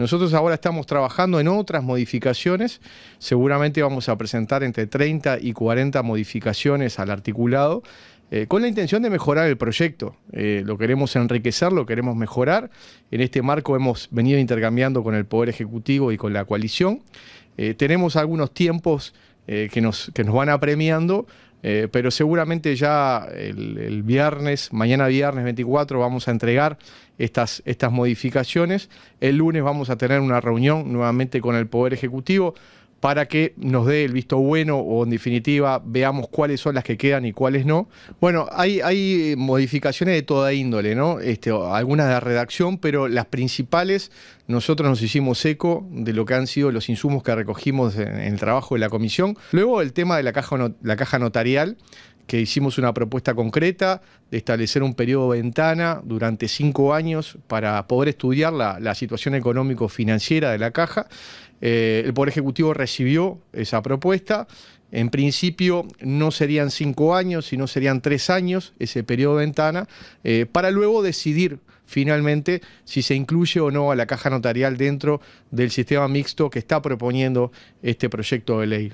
Nosotros ahora estamos trabajando en otras modificaciones, seguramente vamos a presentar entre 30 y 40 modificaciones al articulado, eh, con la intención de mejorar el proyecto. Eh, lo queremos enriquecer, lo queremos mejorar. En este marco hemos venido intercambiando con el Poder Ejecutivo y con la coalición. Eh, tenemos algunos tiempos que, nos, que nos van apremiando eh, pero seguramente ya el, viernes, mañana viernes 24, vamos a entregar estas modificaciones. El lunes vamos a tener una reunión nuevamente con el Poder Ejecutivo para que nos dé el visto bueno o en definitiva veamos cuáles son las que quedan y cuáles no. Bueno, hay, hay eh, modificaciones de toda índole, ¿no? Este, algunas de la redacción, pero las principales, nosotros nos hicimos eco de lo que han sido los insumos que recogimos en, el trabajo de la comisión. Luego el tema de la caja, la caja notarial, que hicimos una propuesta concreta de establecer un periodo ventana durante cinco años para poder estudiar la situación económico-financiera de la caja. Eh, el Poder Ejecutivo recibió esa propuesta. En principio no serían cinco años, sino serían tres años ese periodo de ventana, eh, para luego decidir finalmente si se incluye o no a la caja notarial dentro del sistema mixto que está proponiendo este proyecto de ley.